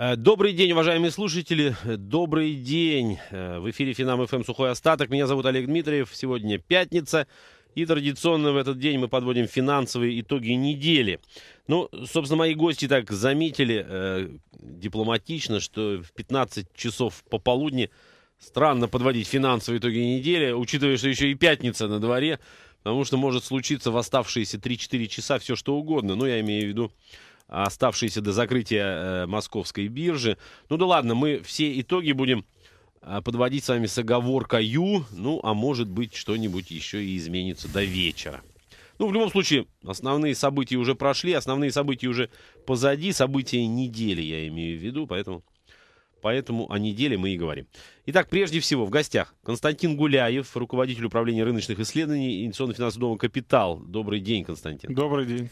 Э, добрый день, уважаемые слушатели. Э, добрый день. Э, в эфире Финам ФМ Сухой Остаток. Меня зовут Олег Дмитриев. Сегодня пятница. И традиционно в этот день мы подводим финансовые итоги недели. Ну, собственно, мои гости так заметили э, дипломатично, что в 15 часов пополудни странно подводить финансовые итоги недели, учитывая, что еще и пятница на дворе, потому что может случиться в оставшиеся 3-4 часа все что угодно. Ну, я имею в виду оставшиеся до закрытия э, московской биржи. Ну да ладно, мы все итоги будем а, подводить с вами с оговоркою. Ну, а может быть, что-нибудь еще и изменится до вечера. Ну, в любом случае, основные события уже прошли, основные события уже позади, события недели я имею в виду, поэтому, поэтому о неделе мы и говорим. Итак, прежде всего, в гостях Константин Гуляев, руководитель управления рыночных исследований инвестиционно-финансового дома «Капитал». Добрый день, Константин. Добрый день.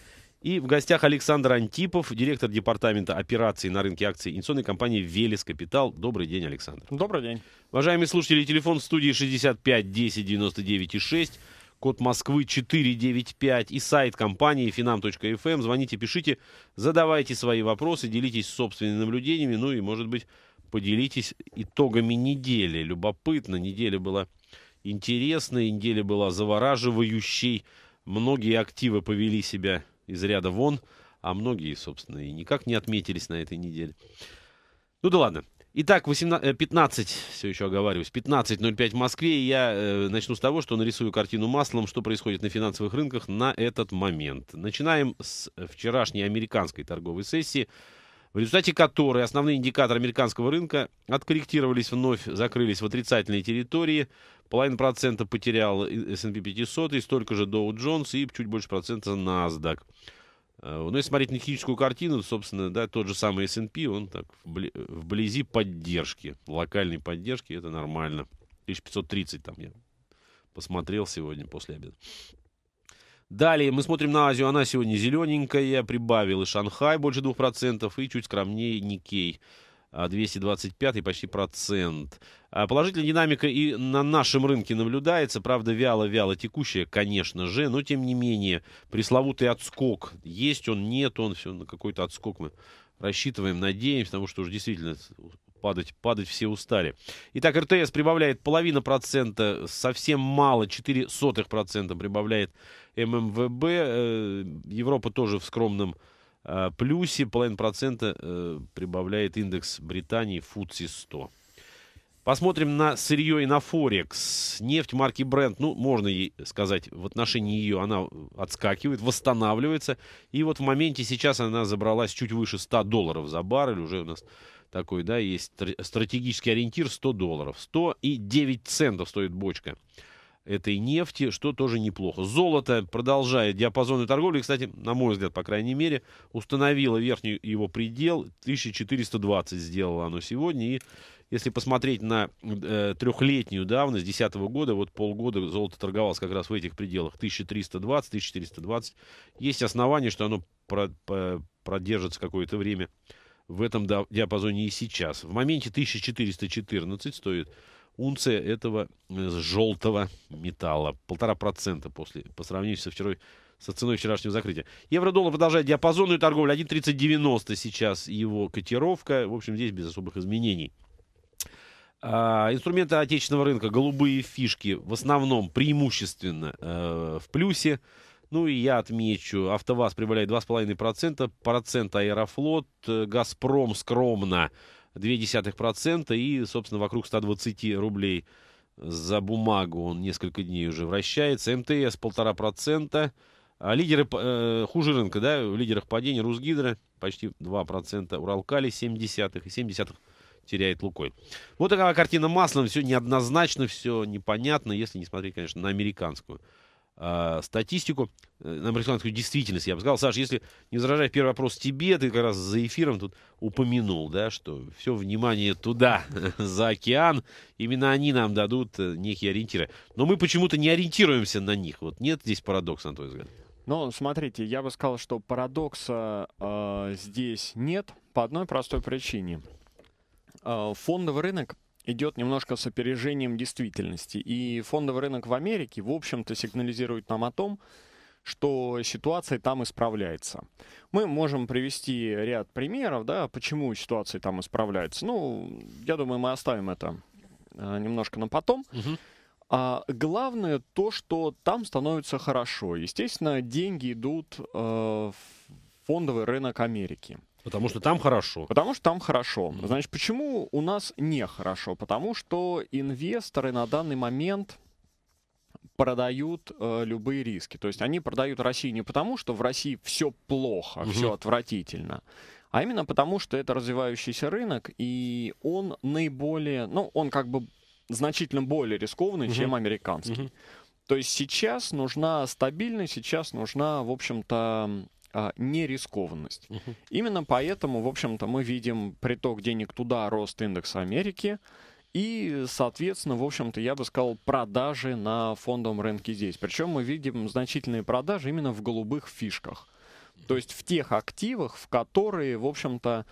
И в гостях Александр Антипов, директор департамента операций на рынке акций инвестиционной компании «Велес Капитал». Добрый день, Александр. Добрый день. Уважаемые слушатели, телефон в студии 65 10 99 6 код Москвы 495 и сайт компании finam.fm. Эм. Звоните, пишите, задавайте свои вопросы, делитесь собственными наблюдениями, ну и, может быть, поделитесь итогами недели. Любопытно, неделя была интересной, неделя была завораживающей. Многие активы повели себя из ряда вон, а многие, собственно, и никак не отметились на этой неделе. Ну да ладно. Итак, 18, 15, все еще оговариваюсь, 15.05 в Москве. И я э, начну с того, что нарисую картину маслом, что происходит на финансовых рынках на этот момент. Начинаем с вчерашней американской торговой сессии в результате которой основные индикаторы американского рынка откорректировались вновь, закрылись в отрицательной территории. Половина процента потерял S&P 500, и столько же Dow Jones, и чуть больше процента NASDAQ. Э, но ну, если смотреть на техническую картину, собственно, да, тот же самый S&P, он так вблизи поддержки, локальной поддержки, это нормально. 1530 там я посмотрел сегодня после обеда. Далее мы смотрим на Азию. Она сегодня зелененькая. Прибавил и Шанхай больше 2%. И чуть скромнее Никей. 225 а, почти процент. А, положительная динамика и на нашем рынке наблюдается. Правда, вяло-вяло текущая, конечно же. Но, тем не менее, пресловутый отскок. Есть он, нет он. Все, на какой-то отскок мы рассчитываем, надеемся. Потому что уже действительно падать, падать все устали. Итак, РТС прибавляет половина процента, совсем мало, 4 сотых процента прибавляет ММВБ. Э, Европа тоже в скромном э, плюсе, половина процента э, прибавляет индекс Британии ФУЦИ 100. Посмотрим на сырье и на Форекс. Нефть марки Brent, ну, можно ей сказать, в отношении ее она отскакивает, восстанавливается. И вот в моменте сейчас она забралась чуть выше 100 долларов за баррель, уже у нас такой, да, есть стратегический ориентир 100 долларов. 100 и 9 центов стоит бочка этой нефти, что тоже неплохо. Золото продолжает диапазонную торговли, кстати, на мой взгляд, по крайней мере, установило верхний его предел. 1420 сделало оно сегодня. И если посмотреть на э, трехлетнюю давность, 2010 года, вот полгода золото торговалось как раз в этих пределах. 1320-1420. Есть основания, что оно про, по, продержится какое-то время в этом диапазоне и сейчас. В моменте 1414 стоит унция этого э, желтого металла. Полтора процента после, по сравнению со, вчера, со ценой вчерашнего закрытия. Евро-доллар продолжает диапазонную торговлю. 1.3090 сейчас его котировка. В общем, здесь без особых изменений. А, инструменты отечественного рынка, голубые фишки, в основном преимущественно э, в плюсе. Ну и я отмечу, АвтоВАЗ прибавляет 2,5%, процент Аэрофлот, э, Газпром скромно 0,2% и, собственно, вокруг 120 рублей за бумагу он несколько дней уже вращается. МТС полтора процента, А лидеры э, хуже рынка, да, в лидерах падения Русгидро почти 2%, Уралкали 0,7 и 0,7 теряет Лукой. Вот такая картина маслом, все неоднозначно, все непонятно, если не смотреть, конечно, на американскую. А, статистику, э, на американскую действительность, я бы сказал. Саш, если не возражаешь, первый вопрос тебе, ты как раз за эфиром тут упомянул, да, что все внимание туда, за океан, именно они нам дадут э, некие ориентиры. Но мы почему-то не ориентируемся на них. Вот нет здесь парадокса, на твой взгляд? Ну, смотрите, я бы сказал, что парадокса э, здесь нет по одной простой причине. Э, фондовый рынок идет немножко с опережением действительности. И фондовый рынок в Америке, в общем-то, сигнализирует нам о том, что ситуация там исправляется. Мы можем привести ряд примеров, да, почему ситуация там исправляется. Ну, я думаю, мы оставим это э, немножко на потом. Угу. А главное то, что там становится хорошо. Естественно, деньги идут э, в фондовый рынок Америки. Потому что там хорошо. Потому что там хорошо. Значит, почему у нас не хорошо? Потому что инвесторы на данный момент продают э, любые риски. То есть они продают Россию не потому, что в России все плохо, угу. все отвратительно, а именно потому, что это развивающийся рынок, и он наиболее, ну, он как бы значительно более рискованный, угу. чем американский. Угу. То есть сейчас нужна стабильность, сейчас нужна, в общем-то, а, нерискованность. Угу. Именно поэтому, в общем-то, мы видим приток денег туда, рост индекса Америки. И, соответственно, в общем-то, я бы сказал, продажи на фондовом рынке здесь. Причем мы видим значительные продажи именно в голубых фишках. То есть в тех активах, в которые, в общем-то,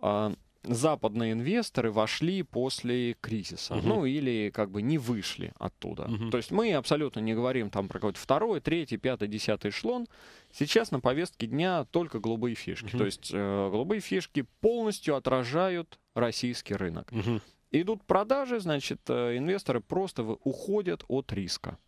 а, западные инвесторы вошли после кризиса, угу. ну или как бы не вышли оттуда. Угу. То есть мы абсолютно не говорим там про какой-то второй, третий, пятый, десятый эшелон. Сейчас на повестке дня только голубые фишки. Угу. То есть э, голубые фишки полностью отражают российский рынок. Угу. Идут продажи, значит, э, инвесторы просто уходят от риска.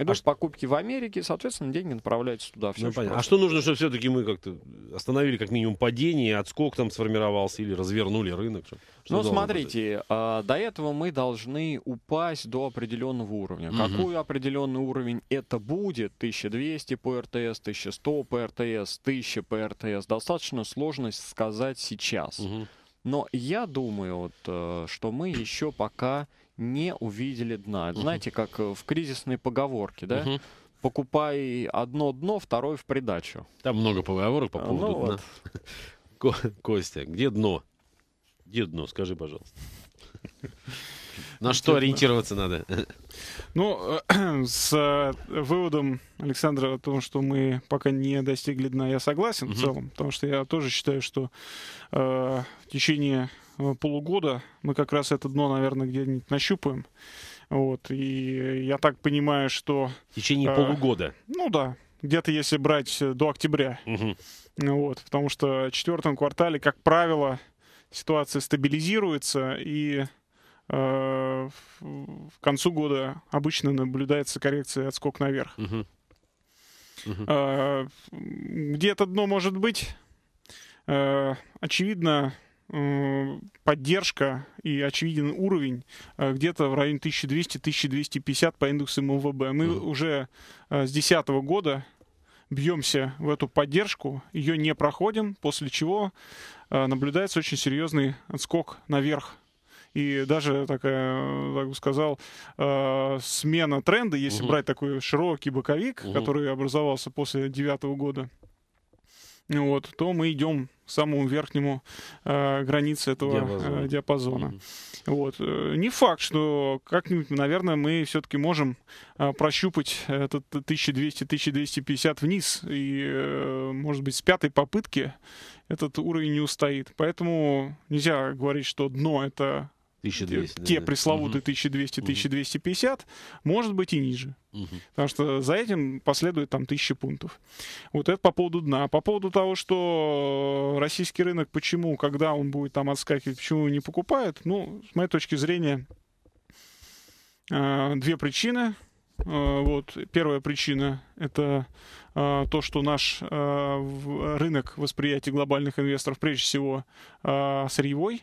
Идут а покупки в Америке, соответственно, деньги направляются туда. Все ну, а что нужно, чтобы все-таки мы как-то остановили как минимум падение, отскок там сформировался или развернули рынок? Что ну, смотрите, э, до этого мы должны упасть до определенного уровня. Угу. Какой определенный уровень это будет? 1200 по РТС, 1100 по РТС, 1000 по РТС. Достаточно сложно сказать сейчас. Угу. Но я думаю, вот, э, что мы еще пока не увидели дна. Угу. Знаете, как э, в кризисной поговорке, да? Угу. Покупай одно дно, второе в придачу. Там много поговорок по а, поводу ну, дна. Вот. Костя, где дно? Где дно, скажи, пожалуйста. На что ориентироваться надо? Ну, э, с э, выводом Александра о том, что мы пока не достигли дна, я согласен в целом, потому что я тоже считаю, что в течение Э, полугода мы как раз это дно, наверное, где-нибудь нащупаем. Вот, и я так понимаю, что... В течение э, полугода? Ну да, где-то если брать э, до октября. Угу. Вот, потому что в четвертом квартале, как правило, ситуация стабилизируется, и э, в концу года обычно наблюдается коррекция отскок наверх. Угу. Угу. Э, где-то дно может быть. Э, очевидно, поддержка и очевиден уровень э, где-то в районе 1200-1250 по индексу МВБ. Мы mm. уже э, с 2010 года бьемся в эту поддержку, ее не проходим, после чего э, наблюдается очень серьезный отскок наверх и даже такая, так бы сказал, э, смена тренда, если угу. брать такой широкий боковик, угу. который образовался после девятого года, вот, то мы идем к самому верхнему э, границе этого диапазона. Э, диапазона. Вот. Э, не факт, что как-нибудь, наверное, мы все-таки можем э, прощупать этот 1200-1250 вниз, и, э, может быть, с пятой попытки этот уровень не устоит. Поэтому нельзя говорить, что дно — это 1200, те да, пресловутые угу. 1200-1250, угу. может быть и ниже. Угу. Потому что за этим последует там 1000 пунктов. Вот это по поводу дна. По поводу того, что российский рынок, почему, когда он будет там отскакивать, почему не покупает ну, с моей точки зрения, э, две причины. Э, вот первая причина это э, то, что наш рынок восприятия глобальных инвесторов прежде всего сырьевой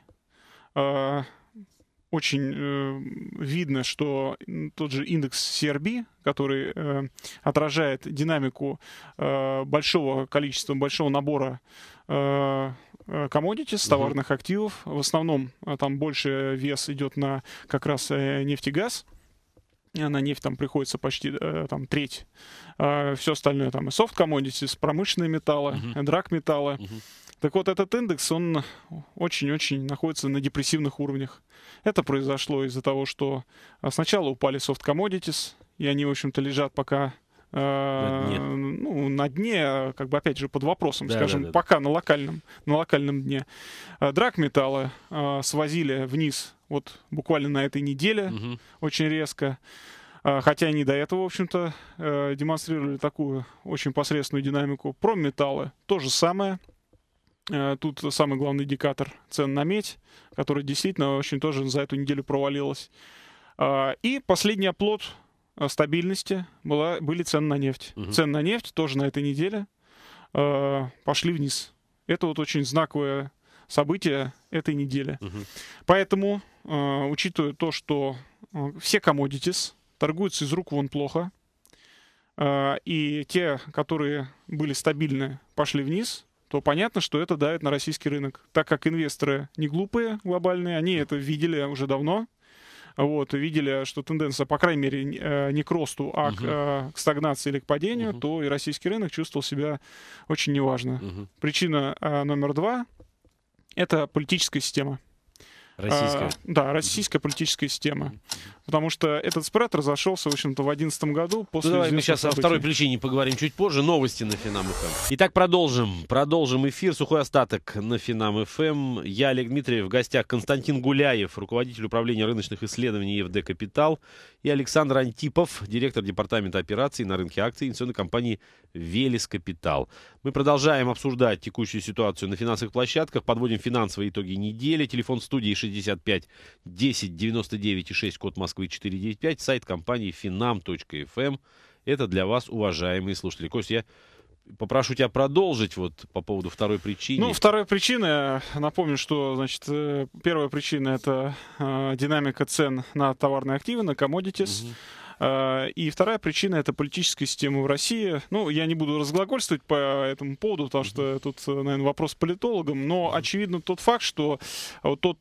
очень э, видно, что тот же индекс CRB, который э, отражает динамику э, большого количества, большого набора э, э, commodities, товарных mm активов, в основном э, там больше вес идет на как раз нефть и газ, на нефть там приходится почти там треть, а все остальное там и софт commodities, промышленные металлы, mm-hmm. драгметаллы. mm Так вот, этот индекс, он очень-очень находится на депрессивных уровнях. Это произошло из-за того, что а, сначала упали софт commodities, и они, в общем-то, лежат пока а, на дне. ну, на дне, а, как бы опять же под вопросом, да, скажем, да, да, пока да. на локальном, на локальном дне. Драгметаллы э, свозили вниз, вот буквально на этой неделе, угу. очень резко. Хотя они до этого, в общем-то, э, демонстрировали такую очень посредственную динамику. Про то же самое. Э, тут самый главный индикатор цен на медь, который действительно очень тоже за эту неделю провалилась. А, и последний оплот э, стабильности была, были цены на нефть. Угу. Цены на нефть тоже на этой неделе э, пошли вниз. Это вот очень знаковое событие этой недели. Угу. Поэтому, учитывая то, что все commodities торгуются из рук вон плохо, и те, которые были стабильны, пошли вниз – то понятно, что это давит на российский рынок. Так как инвесторы не глупые глобальные, они это видели уже давно, вот, видели, что тенденция, по крайней мере, не э, к росту, а угу. к, э, к стагнации или к падению, угу. то и российский рынок чувствовал себя очень неважно. Угу. Причина э, номер два — это политическая система. Российская. А, да, российская политическая система потому что этот спред разошелся, в общем-то, в 2011 году. Ну, после ну, давай мы сейчас событий. о второй причине поговорим чуть позже. Новости на Финам ФМ. Эм. Итак, продолжим. Продолжим эфир. Сухой остаток на Финам ФМ. Эм. Я, Олег Дмитриев, в гостях Константин Гуляев, руководитель управления рыночных исследований ЕФД «Капитал», и Александр Антипов, директор департамента операций на рынке акций инвестиционной компании «Велес Капитал». Мы продолжаем обсуждать текущую ситуацию на финансовых площадках, подводим финансовые итоги недели. Телефон студии 65 10 99 и 6, код Москвы Москвы 495, сайт компании finam.fm. Эм. Это для вас, уважаемые слушатели. Кость, я попрошу тебя продолжить вот по поводу второй причины. Ну, вторая причина, напомню, что, значит, э, первая причина это э, динамика цен на товарные активы, на commodities. Угу. Э, и вторая причина — это политическая система в России. Ну, я не буду разглагольствовать по этому поводу, потому что тут, э, наверное, вопрос политологам, но очевидно тот факт, что э, вот тот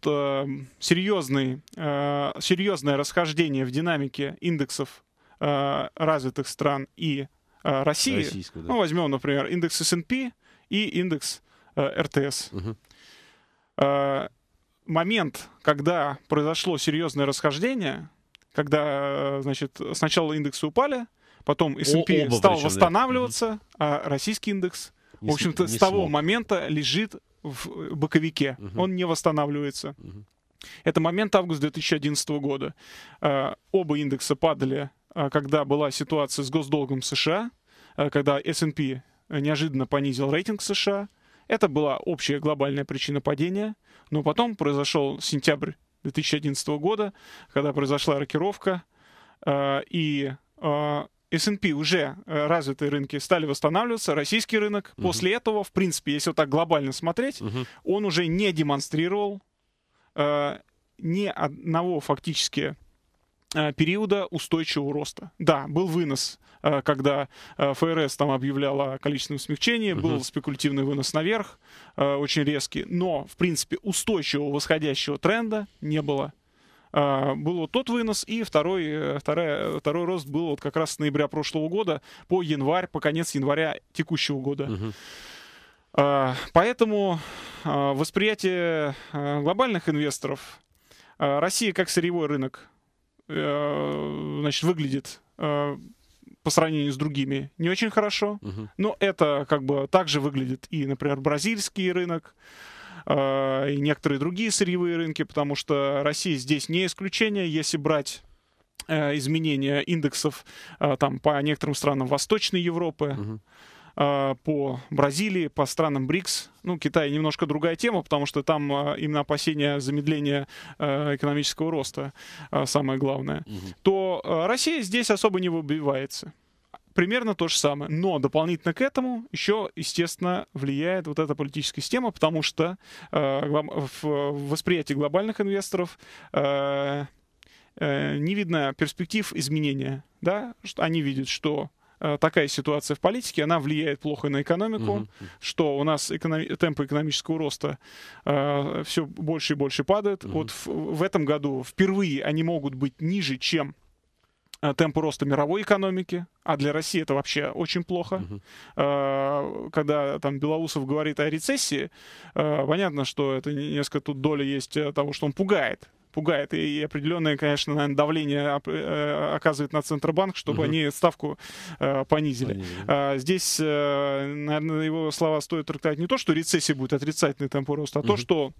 серьезный, серьезное расхождение в динамике индексов развитых стран и России, да. ну, возьмем, например, индекс S&P и индекс РТС. Угу. Момент, когда произошло серьезное расхождение — когда, э, значит, сначала индексы упали, потом S&P О, стал восстанавливаться, да. а российский индекс, не в общем-то, с того момента лежит в э, боковике. Угу. Он не восстанавливается. Угу. Это момент августа 2011 года. Э, оба индекса падали, когда была ситуация с госдолгом США, когда S&P неожиданно понизил рейтинг США. Это была общая глобальная причина падения. Но потом произошел сентябрь 2011 года, когда произошла рокировка, э, и S&P э, уже э, развитые рынки стали восстанавливаться, российский рынок. Угу. После этого, в принципе, если вот так глобально смотреть, угу. он уже не демонстрировал ни одного фактически Э, периода устойчивого роста. Да, был вынос, э, когда э, ФРС там объявляла о количественном смягчении, угу. был спекулятивный вынос наверх, очень резкий, но, в принципе, устойчивого восходящего тренда не было. Был вот тот вынос, и второй, второй второй рост был вот как раз с ноября прошлого года по январь, по конец января текущего года. Угу. Поэтому восприятие глобальных инвесторов России как сырьевой рынок Э, значит, выглядит э, по сравнению с другими не очень хорошо. Угу. Но это как бы также выглядит и, например, бразильский рынок, э, и некоторые другие сырьевые рынки, потому что Россия здесь не исключение, если брать изменения индексов там по некоторым странам Восточной Европы. Угу. А, по Бразилии, по странам БРИКС. Ну, Китай немножко другая тема, потому что там а, именно опасения замедления а, экономического роста самое главное. Угу. То Россия здесь особо не выбивается примерно то же самое. Но дополнительно к этому еще, естественно, влияет вот эта политическая система, потому что э, в восприятии глобальных инвесторов э, э, не видно перспектив изменения. Да? Они видят, что Э, такая ситуация в политике, она влияет плохо на экономику, угу. что у нас экономи- темпы экономического роста э, все больше и больше падают. Угу. Вот в, в этом году впервые они могут быть ниже, чем э, темпы роста мировой экономики, а для России это вообще очень плохо. Угу. Uh-huh. Когда там Белоусов говорит о рецессии, понятно, что это несколько тут доля есть того, что он пугает пугает. И определенное, конечно, наверное, давление э, оказывает на Центробанк, чтобы угу. они ставку э, понизили. понизили. А, здесь, э, наверное, его слова стоит трактовать не то, что рецессия будет отрицательный темп роста, а угу. то, что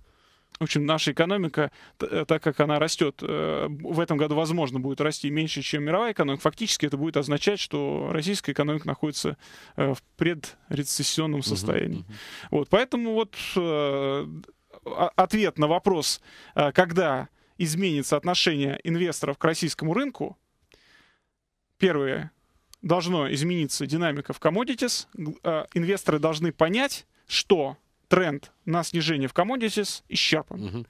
в общем, наша экономика, э, так как она растет, э, в этом году, возможно, будет расти меньше, чем мировая экономика, фактически это будет означать, что российская экономика находится в предрецессионном состоянии. Uh-huh, Вот, поэтому вот а, ответ на вопрос, когда изменится отношение инвесторов к российскому рынку, первое, должно измениться динамика в commodities, а, инвесторы должны понять, что тренд на снижение в commodities исчерпан. Угу.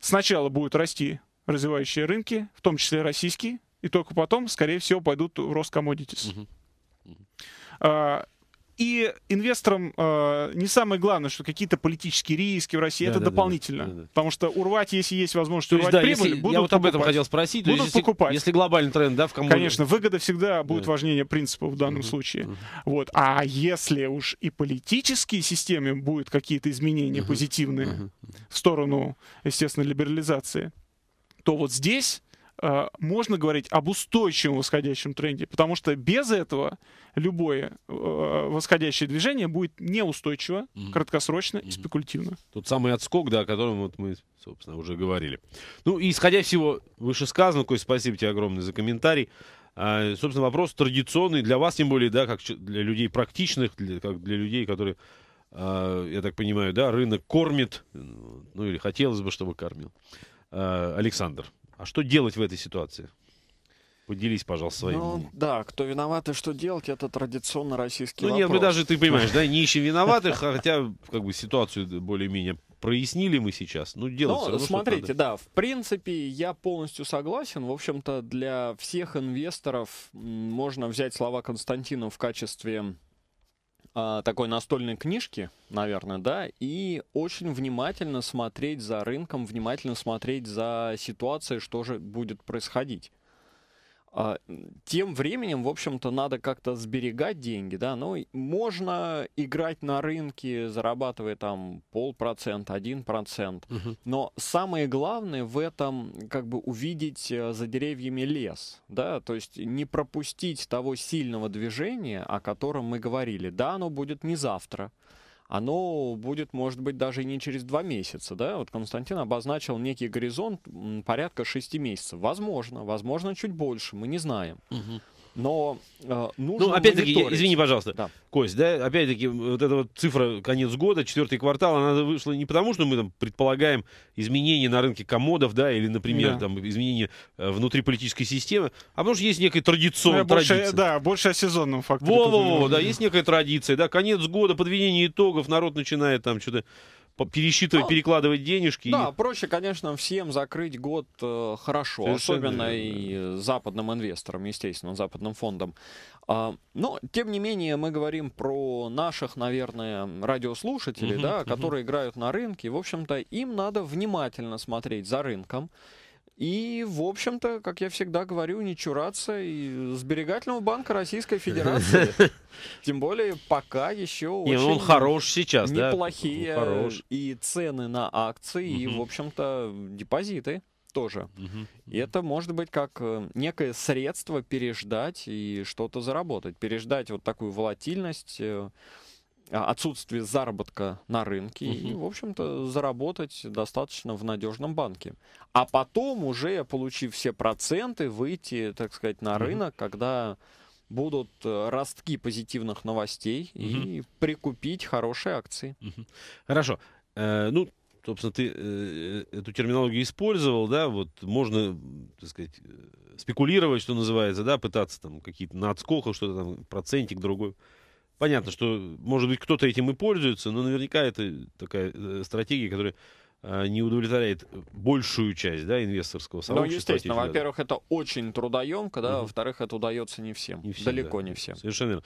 Сначала будут расти развивающие рынки, в том числе российские, и только потом, скорее всего, пойдут в рост commodities. Угу. И инвесторам э, не самое главное, что какие-то политические риски в России, да, это да, дополнительно. Да, да, да. Потому что урвать, если есть возможность то урвать да, прибыль, если, будут Я вот покупать. об этом хотел спросить. Будут есть, покупать. Если, если глобальный тренд, да, в коммуне? Конечно, выгода всегда да. будет важнее принципа в данном угу, случае. Угу. Вот. А если уж и политические системы будут какие-то изменения угу, позитивные угу. в сторону, естественно, либерализации, то вот здесь Э, можно говорить об устойчивом восходящем тренде, потому что без этого любое э, восходящее движение будет неустойчиво, mm-hmm. краткосрочно mm-hmm. и спекулятивно. Тот самый отскок, да, о котором вот мы, собственно, уже говорили. Ну, и исходя всего вышесказанного, Кость, спасибо тебе огромное за комментарий. А, собственно, вопрос традиционный для вас, тем более, да, как для людей практичных, для, как для людей, которые, а, я так понимаю, да, рынок кормит, ну, ну или хотелось бы, чтобы кормил. А, Александр, а что делать в этой ситуации? Поделись, пожалуйста, своим. Ну, да, кто виноват и что делать, это традиционно российский ну, ну вопрос. Ну, нет, мы даже, ты понимаешь, да, не ищем виноватых, хотя, как бы, ситуацию более-менее прояснили мы сейчас. Ну, дело ну, смотрите, да, в принципе, я полностью согласен. В общем-то, для всех инвесторов можно взять слова Константина в качестве а, такой настольной книжки, наверное, да, и очень внимательно смотреть за рынком, внимательно смотреть за ситуацией, что же будет происходить. А, тем временем, в общем-то, надо как-то сберегать деньги, да, Ну, можно играть на рынке, зарабатывая там полпроцента, один процент, но самое главное в этом как бы увидеть э, за деревьями лес, да, то есть не пропустить того сильного движения, о котором мы говорили. Да, оно будет не завтра, оно будет, может быть, даже не через два месяца. Да? Вот Константин обозначил некий горизонт порядка шести месяцев. Возможно, возможно, чуть больше, мы не знаем. Угу но э, нужно Ну, опять-таки, извини, пожалуйста, да. Кость, да, опять-таки, вот эта вот цифра конец года, четвертый квартал, она вышла не потому, что мы там предполагаем изменения на рынке комодов, да, или, например, да. там изменения э, внутри системы, а потому что есть некая ну, традиционная ну, больше, традиция. Да, больше о сезонном факторе. Во-во-во, да, есть некая традиция, да, конец года, подведение итогов, народ начинает там что-то пересчитывать, ну, перекладывать денежки. Да, и... проще, конечно, всем закрыть год э, хорошо, Совершенно особенно верно. и западным инвесторам, естественно, западным фондам. Э, но, тем не менее, мы говорим про наших, наверное, радиослушателей, угу, да, угу. которые играют на рынке. В общем-то, им надо внимательно смотреть за рынком и, в общем-то, как я всегда говорю, не чураться и сберегательного банка Российской Федерации. Тем более, пока еще ну, очень... он хорош сейчас, да? Неплохие и цены на акции, и, в общем-то, депозиты тоже. И это может быть как э, некое средство переждать и что-то заработать. Переждать вот такую волатильность, э, а, отсутствие заработка на рынке угу. и, в общем-то, заработать достаточно в надежном банке. А потом уже, получив все проценты, выйти, так сказать, на угу. рынок, когда будут э, ростки позитивных новостей угу. и прикупить хорошие акции. Угу. Хорошо. Э, ну, собственно, ты э, э, эту терминологию использовал, да, вот можно, так сказать, э, спекулировать, что называется, да, пытаться там какие-то на отскоках, что-то там, процентик другой понятно, что, может быть, кто-то этим и пользуется, но наверняка это такая э, стратегия, которая а, не удовлетворяет большую часть да, инвесторского ну, сообщества. Ну, естественно, во-первых, это очень трудоемко, да, угу. во-вторых, это удается не всем. Не всем Далеко да. не всем. Совершенно верно.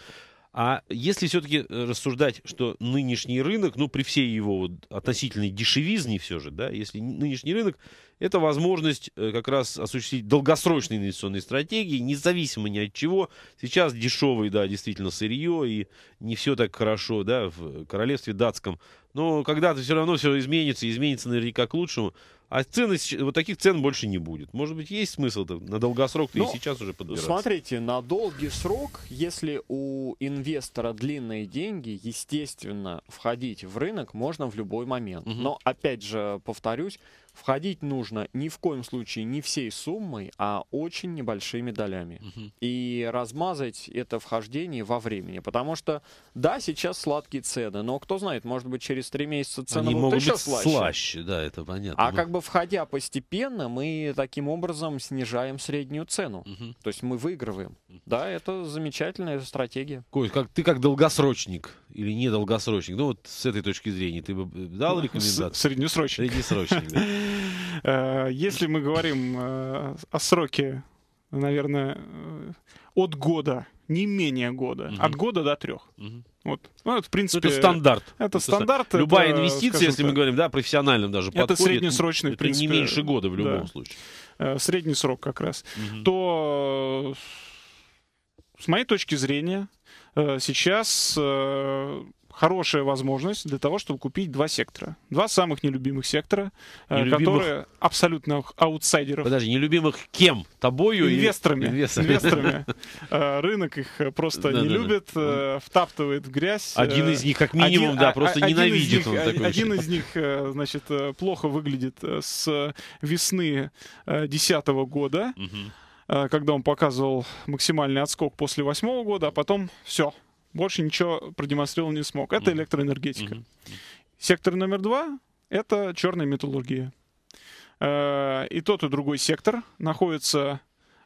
А если все-таки э, рассуждать, что нынешний рынок, ну, при всей его вот относительной дешевизне все же, да, если нынешний рынок, это возможность э, как раз осуществить долгосрочные инвестиционные стратегии, независимо ни от чего. Сейчас дешевый, да, действительно, сырье, и не все так хорошо, да, в королевстве датском. Но когда-то все равно все изменится, изменится наверняка к лучшему. А цены, вот таких цен больше не будет. Может быть, есть смысл -то? на долгосрок-то и ну, сейчас уже подбираться? Смотрите, на долгий срок, если у инвестора длинные деньги, естественно, входить в рынок можно в любой момент. Угу. Но, опять же, повторюсь, Входить нужно ни в коем случае не всей суммой, а очень небольшими долями. Угу. И размазать это вхождение во времени. Потому что, да, сейчас сладкие цены, но кто знает, может быть, через три месяца цены Они будут могут еще быть слаще. слаще. Да, это понятно. А мы... Ну. как бы входя постепенно, мы таким образом снижаем среднюю цену. Угу. То есть мы выигрываем. Угу. Да, это замечательная стратегия. Кость, как, ты как долгосрочник или не долгосрочник, ну вот с этой точки зрения, ты бы э, дал рекомендацию? Среднесрочник. Среднесрочник, да. Э, если мы говорим э, о сроке, наверное, э, от года, не менее года, от года до трех. Вот. Ну, это, в принципе, ну, это стандарт. Это, стандарт. Любая это, инвестиция, если мы говорим, да, профессиональным даже Это подходит, среднесрочный, это принципе, не меньше года в любом да. случае. Средний срок как раз. Угу. То, с моей точки зрения, сейчас хорошая возможность для того, чтобы купить два сектора. Два самых нелюбимых сектора, э, нелюбимых... которые абсолютно аутсайдеров. Подожди, нелюбимых кем? Тобою? Инвесторами. Или... Инвесторами. Э, рынок их э, просто не любит, втаптывает в грязь. Один из них, как минимум, да, а, просто а, ненавидит. Один из них, значит, плохо выглядит с весны 2010 года когда он показывал максимальный отскок после восьмого года, а потом все, больше ничего продемонстрировал не смог. Это электроэнергетика. Сектор номер два — это черная металлургия. Э, и тот, и другой сектор находятся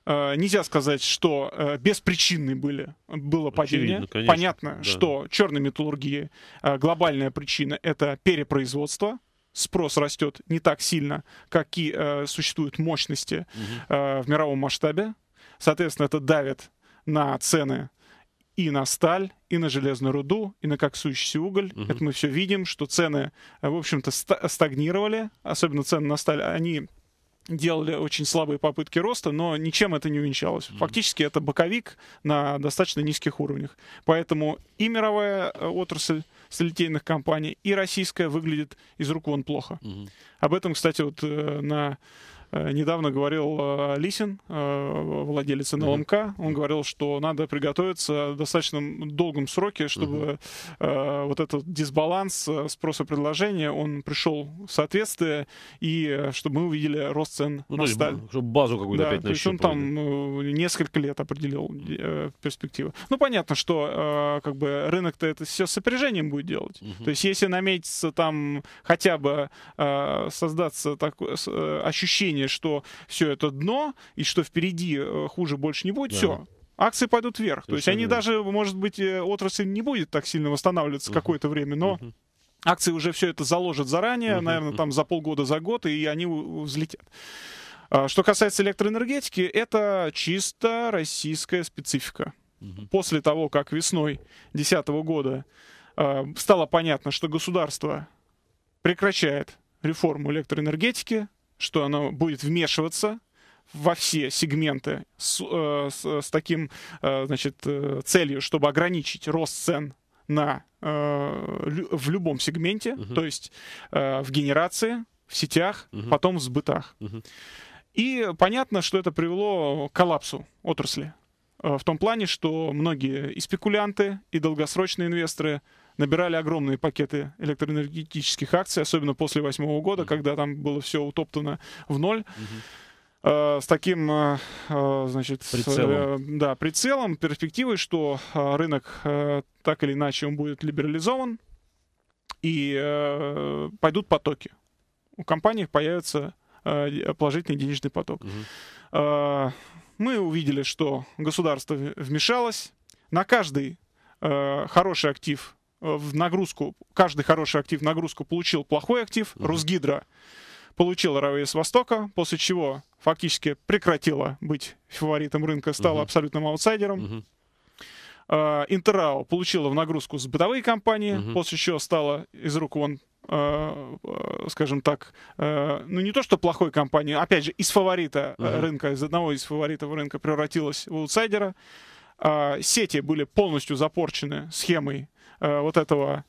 э, нельзя сказать, что э, беспричинны были, было Очевидно, падение. Конечно, Понятно, да. что черной металлургии э, глобальная причина это перепроизводство. Спрос растет не так сильно, какие существуют мощности угу. в мировом масштабе. Соответственно, это давит на цены и на сталь, и на железную руду, и на коксующийся уголь. Угу. Это мы все видим, что цены, э, в общем-то, стагнировали, особенно цены на сталь, они делали очень слабые попытки роста, но ничем это не увенчалось. Фактически это боковик на достаточно низких уровнях. Поэтому и мировая э, отрасль с компаний, и российская выглядит из рук вон плохо. Об этом, кстати, вот э, на Э, недавно говорил э, Лисин, э, владелец НЛМК, он говорил, что надо приготовиться в достаточно долгом сроке, чтобы вот этот дисбаланс спроса и предложения, он пришел в соответствие, и чтобы мы увидели рост цен ну, на сталь. Чтобы базу какую-то да, опять то есть он там ну, несколько лет определил перспективы. Ну, понятно, что как бы рынок-то это все с сопряжением будет делать. Угу. То есть если наметится там хотя бы создаться такое ощущение ощущение, что все это дно, и что впереди э, хуже больше не будет, да. все, акции пойдут вверх. То есть они даже, может быть, э, отрасль не будет так сильно восстанавливаться uh-huh. какое-то время, но uh-huh. акции уже все это заложат заранее, uh-huh. наверное, там за полгода, за год, и они взлетят. А, что касается электроэнергетики, это чисто российская специфика. Uh-huh. После того, как весной 2010 года а, стало понятно, что государство прекращает реформу электроэнергетики, что оно будет вмешиваться во все сегменты с, э, с, с таким, э, значит, э, целью, чтобы ограничить рост цен на в любом сегменте, uh то есть в генерации, в сетях, uh потом в сбытах. Uh И понятно, что это привело к коллапсу отрасли в том плане, что многие и спекулянты, и долгосрочные инвесторы набирали огромные пакеты электроэнергетических акций, особенно после восьмого года, mm-hmm. когда там было все утоптано в ноль. Mm-hmm с таким, э, э, значит, прицелом. да, прицелом, перспективой, что рынок так или иначе он будет либерализован и пойдут потоки. У компаний появится положительный денежный поток. Угу. Мы увидели, что государство вмешалось. На каждый хороший актив Э, в нагрузку, каждый хороший актив в нагрузку получил плохой актив, mm-hmm. Русгидро получила РВС Востока, после чего фактически прекратила быть фаворитом рынка, стала uh-huh. абсолютным аутсайдером. Uh-huh. Интерао получила в нагрузку с бытовые компании, uh-huh. после чего стала из рук вон, э, скажем так, ну не то что плохой компании опять же, из фаворита uh-huh. рынка, из одного из фаворитов рынка превратилась в аутсайдера. Сети были полностью запорчены схемой Э, вот этого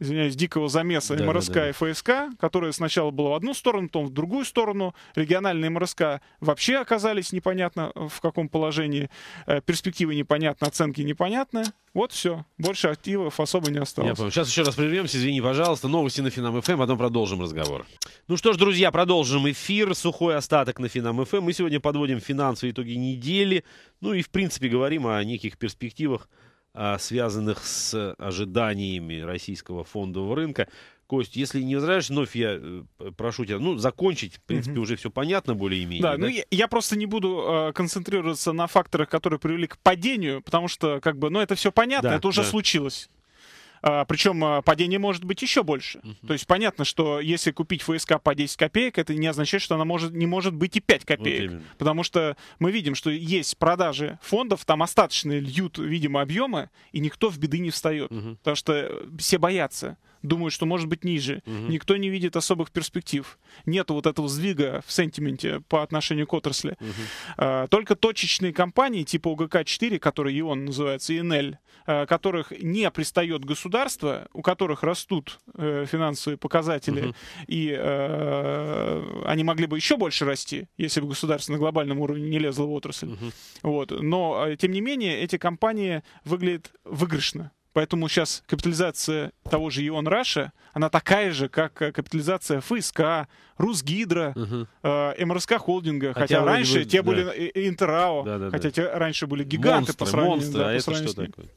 извиняюсь, дикого замеса да, МРСК да, да. и ФСК, которые сначала было в одну сторону, потом в другую сторону. Региональные МРСК вообще оказались непонятно э, в каком положении. Э, перспективы непонятны, оценки непонятны. Вот все. Больше активов особо не осталось. Я понял. Сейчас еще раз прервемся, извини, пожалуйста. Новости на Финам ФМ, эм, а потом продолжим разговор. Ну что ж, друзья, продолжим эфир. Сухой остаток на Финам ФМ. Эм. Мы сегодня подводим финансовые итоги недели. Ну и, в принципе, говорим о неких перспективах а, связанных с ожиданиями российского фондового рынка. Кость, если не возражаешь, вновь я э, прошу тебя, ну, закончить, в принципе, угу. уже все понятно более-менее. Да, да, ну, я, я просто не буду э, концентрироваться на факторах, которые привели к падению, потому что, как бы, ну, это все понятно, да, это уже да. случилось. А, причем а, падение может быть еще больше. Uh -huh. То есть понятно, что если купить ФСК по 10 копеек, это не означает, что она может, не может быть и 5 копеек. Вот потому что мы видим, что есть продажи фондов, там остаточные льют, видимо, объемы, и никто в беды не встает. Uh -huh. Потому что э, все боятся думают, что может быть ниже. Угу. Никто не видит особых перспектив. Нет вот этого сдвига в сентименте по отношению к отрасли. Угу. А, только точечные компании типа УГК-4, которые ИОН называется, ИНЛ, а, которых не пристает государство, у которых растут э, финансовые показатели, угу. и э, они могли бы еще больше расти, если бы государство на глобальном уровне не лезло в отрасль. Угу. Вот. Но, э, тем не менее, эти компании выглядят выигрышно. Поэтому сейчас капитализация того же Ион Раша, она такая же, как э, капитализация ФСК, Русгидро, угу. э, МРСК Холдинга. Хотя, хотя раньше бы, те да. были Интерао, да, да, хотя да. те раньше были гиганты монстры, по сравнению, монстры, да, а по сравнению что с ним. Такое,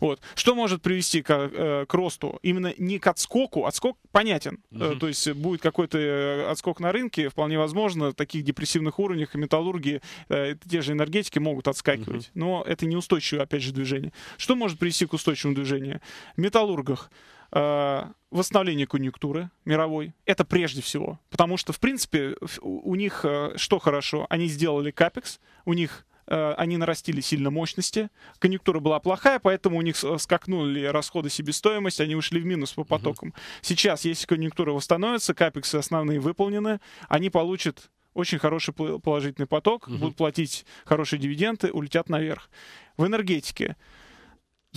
вот. Что может привести к, э, к росту? Именно не к отскоку, отскок понятен. Угу. то есть будет какой-то отскок на рынке, вполне возможно, в таких депрессивных уровнях и металлургии э, те же энергетики могут отскакивать. Угу. Но это неустойчивое, опять же, движение. Что может привести к устойчивому движению? В металлургах Э, восстановление конъюнктуры мировой. Это прежде всего. Потому что, в принципе, у них э, что хорошо? Они сделали капекс, у них э, они нарастили сильно мощности, конъюнктура была плохая, поэтому у них скакнули расходы себестоимость, они ушли в минус по потокам. Угу. Сейчас, если конъюнктура восстановится, капексы основные выполнены, они получат очень хороший положительный поток, угу. будут платить хорошие дивиденды, улетят наверх. В энергетике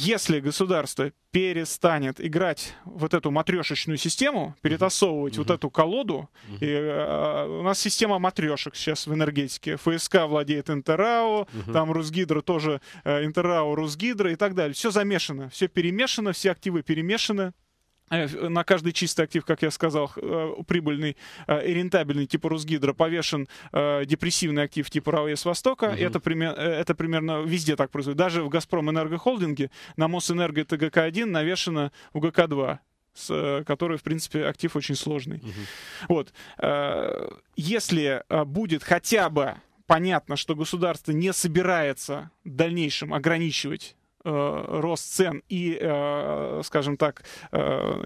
если государство перестанет играть вот эту матрешечную систему, перетасовывать uh-huh. вот эту колоду, uh-huh. и, а, у нас система матрешек сейчас в энергетике. ФСК владеет Интерао, uh-huh. там Русгидро тоже э, Интерао, Русгидро и так далее. Все замешано, все перемешано, все активы перемешаны. Э, на каждый чистый актив, как я сказал, э, прибыльный э, и рентабельный типа Русгидро повешен депрессивный актив типа РАОС Востока. Угу. Это, пример, это примерно везде так происходит. Даже в Газпром Энергохолдинге на Мосэнерго ТГК-1 навешено УГК-2 с, который, в принципе, актив очень сложный. Угу. Вот. Если будет хотя бы понятно, что государство не собирается в дальнейшем ограничивать Э, рост цен и, э, скажем так, э,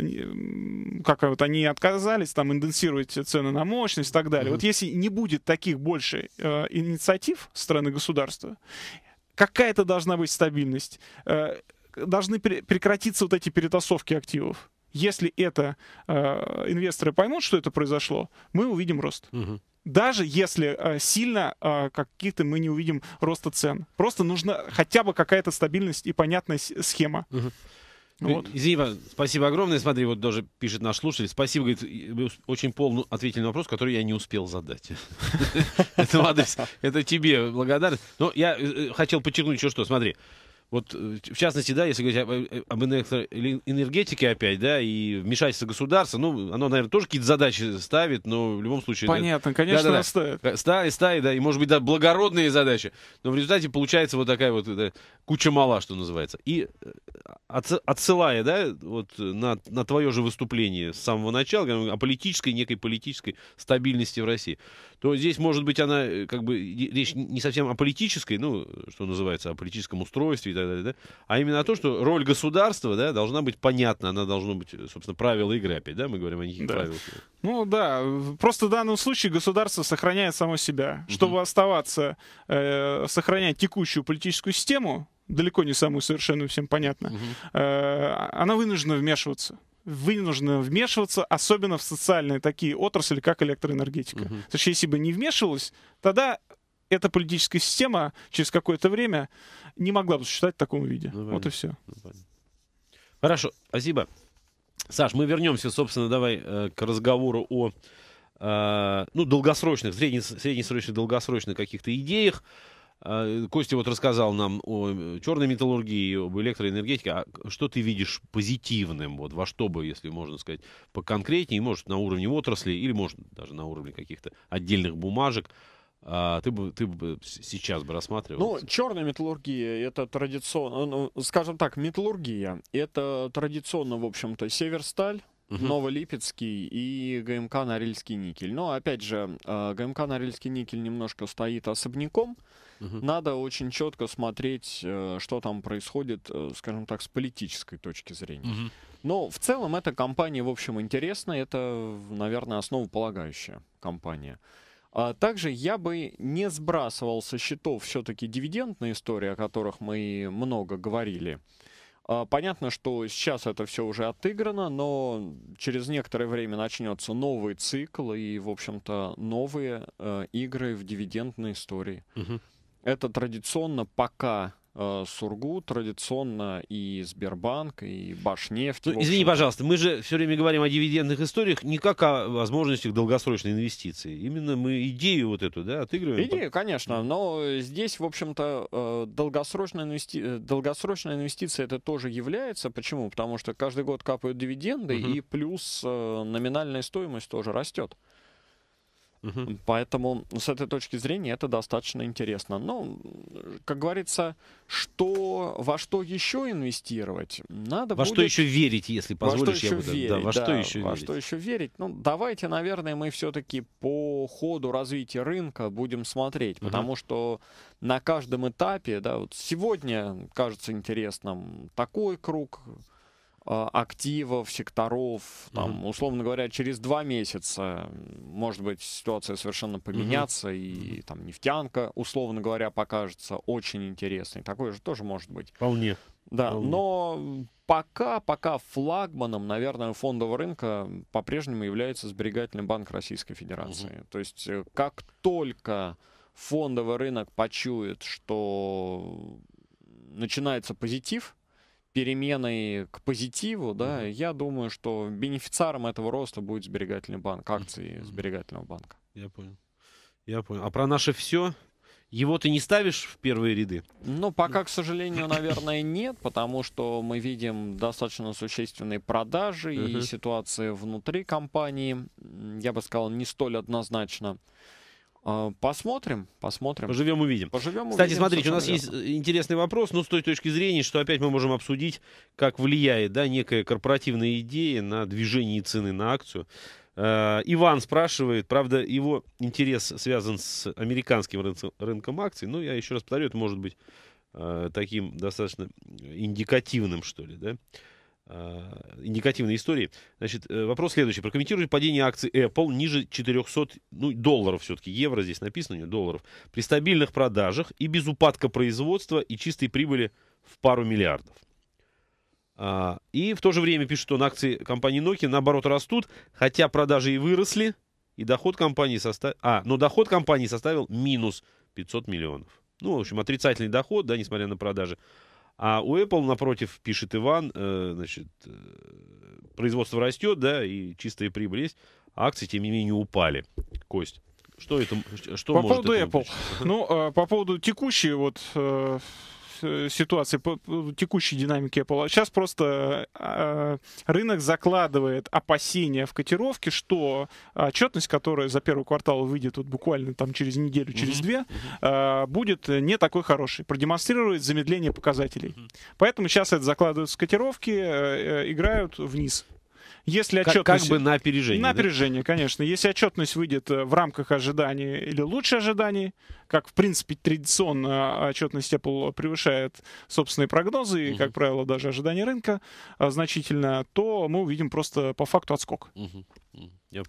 как вот они отказались там индексировать цены на мощность и так далее. Mm-hmm. Вот если не будет таких больше инициатив страны государства, какая-то должна быть стабильность. Должны прекратиться вот эти перетасовки активов. Если это инвесторы поймут, что это произошло, мы увидим рост. Угу даже если э, сильно э, каких-то мы не увидим роста цен. Просто нужна хотя бы какая-то стабильность и понятная схема. Угу. Вот. Зиева, спасибо огромное. Смотри, вот даже пишет наш слушатель. Спасибо, говорит, очень полный ответили на вопрос, который я не успел задать. Это тебе благодарность. Но я э, хотел подчеркнуть еще что. Смотри, вот э, в частности, да, если говорить э, об энергетике опять, да, и вмешательство государства, ну, оно, наверное, тоже какие-то задачи ставит, но в любом случае... Понятно, да, конечно, да, да, э, ставит. Ставит, ставит, да, и, может быть, да, благородные задачи, но в результате получается вот такая вот да, куча мала, что называется. И отсылая, да, вот на, на твое же выступление с самого начала, о политической, некой политической стабильности в России, то здесь, может быть, она, как бы, речь не совсем о политической, ну, что называется, о политическом устройстве и так далее, да? а именно то, что роль государства да, должна быть понятна, она должна быть, собственно, правила игры опять, да, мы говорим о них. да. правилах. Ну да, просто в данном случае государство сохраняет само себя. Чтобы угу. оставаться, э, сохранять текущую политическую систему, далеко не самую совершенную, всем понятно, угу. э, она вынуждена вмешиваться вынуждена вмешиваться, особенно в социальные такие отрасли, как электроэнергетика. Угу. Uh Потому что если бы не вмешивалась, тогда эта политическая система через какое-то время не могла бы существовать в таком виде. Ну, вот и все. Ну, Хорошо, спасибо. Саш, мы вернемся, собственно, давай э, к разговору о э, ну, долгосрочных, среднесрочных, долгосрочных каких-то идеях. Э, Костя вот рассказал нам о черной металлургии, об электроэнергетике. А что ты видишь позитивным? Вот, во что бы, если можно сказать, поконкретнее, может, на уровне отрасли или, может, даже на уровне каких-то отдельных бумажек – а, ты, бы, ты бы сейчас бы рассматривал? Ну, черная металлургия, это традиционно, ну, ну, скажем так, металлургия, это традиционно, в общем-то, Северсталь, Угу. Новолипецкий и ГМК Норильский никель. Но опять же, а, ГМК Норильский никель немножко стоит особняком. Угу. Надо очень четко смотреть, э, что там происходит, э, скажем так, с политической точки зрения. Угу. Но в целом эта компания, в общем, интересна. Это, наверное, основополагающая компания. А также я бы не сбрасывал со счетов все-таки дивидендные истории, о которых мы много говорили. А, понятно, что сейчас это все уже отыграно, но через некоторое время начнется новый цикл и, в общем-то, новые э, игры в дивидендной истории. Угу. Это традиционно пока Э, Сургут традиционно и Сбербанк, и Башнефть. Ну, извини, пожалуйста, мы же все время говорим о дивидендных историях не как о возможностях долгосрочной инвестиции. Именно мы идею вот эту, да, отыгрываем. Идею, конечно, но здесь, в общем-то, э, долгосрочная, инвести... Э, долгосрочная инвестиция это тоже является. Почему? Потому что каждый год капают дивиденды, угу. и плюс номинальная стоимость тоже растет. Угу. Поэтому с этой точки зрения это достаточно интересно. Но, ну, как говорится, что, во что еще инвестировать, надо Во будет... что еще верить, если позволишь, во что я буду... Верить, да, во да, что еще во верить. что еще верить. Ну, давайте, наверное, мы все-таки по ходу развития рынка будем смотреть, угу. потому что на каждом этапе, да, вот сегодня кажется интересным такой круг, а, активов, секторов, там, угу. условно говоря, через два месяца может быть ситуация совершенно поменяться, угу. и там нефтянка, условно говоря, покажется очень интересной. Такое же тоже может быть. Вполне. Да, Вполне. но пока, пока флагманом, наверное, фондового рынка по-прежнему является Сберегательный банк Российской Федерации. Угу. То есть э, как только фондовый рынок почует, что начинается позитив, переменой к позитиву, да, mm-hmm. я думаю, что бенефициаром этого роста будет сберегательный банк, акции mm-hmm. сберегательного банка. Я понял. Я понял. А про наше все? Его ты не ставишь в первые ряды? Ну, пока, к сожалению, наверное, нет, потому что мы видим достаточно существенные продажи uh-huh. и ситуации внутри компании, я бы сказал, не столь однозначно. А, посмотрим, посмотрим. Поживем, увидим. Поживем, Кстати, увидим, смотрите, у нас верно. есть э, интересный вопрос, ну, с той точки зрения, что опять мы можем обсудить, как влияет, да, некая корпоративная идея на движение цены на акцию. Э, Иван спрашивает, правда, его интерес связан с американским рынком, рынком акций, но я еще раз повторю, это может быть э, таким достаточно индикативным, что ли, да, Э, негативной истории. Значит, э, вопрос следующий. Прокомментируйте падение акций Apple ниже 400 ну, долларов все-таки. Евро здесь написано, не долларов. При стабильных продажах и без упадка производства и чистой прибыли в пару миллиардов. А, и в то же время пишет он, акции компании Nokia наоборот растут, хотя продажи и выросли, и доход компании составил... А, но доход компании составил минус 500 миллионов. Ну, в общем, отрицательный доход, да, несмотря на продажи. А у Apple, напротив, пишет Иван, э, значит, э, производство растет, да, и чистая прибыль есть, а акции, тем не менее, упали. Кость. Что это, что по может поводу Apple. Быть? Ну, а, по поводу текущей вот э, Э, ситуации, по текущей динамике Apple. А сейчас просто э, рынок закладывает опасения в котировке, что отчетность, которая за первый квартал выйдет вот буквально там через неделю, через mm-hmm. две, э, будет не такой хорошей. Продемонстрирует замедление показателей. Mm-hmm. Поэтому сейчас это закладывают в котировки, э, э, играют вниз. Если отчетность... как бы на опережение. На да? опережение, конечно. Если отчетность выйдет э, в рамках ожиданий или лучше ожиданий, как, в принципе, традиционно отчетность Apple превышает собственные прогнозы и, угу. как правило, даже ожидания рынка а, значительно, то мы увидим просто по факту отскок. Угу.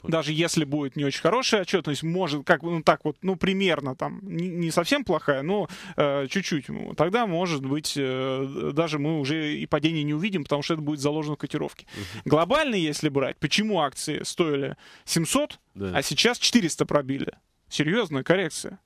Даже если будет не очень хорошая отчетность, может, как ну так вот, ну примерно там, не, не совсем плохая, но э, чуть-чуть, ну, тогда, может быть, э, даже мы уже и падение не увидим, потому что это будет заложено в котировке. Угу. Глобально, если брать, почему акции стоили 700, да. а сейчас 400 пробили? Серьезная коррекция.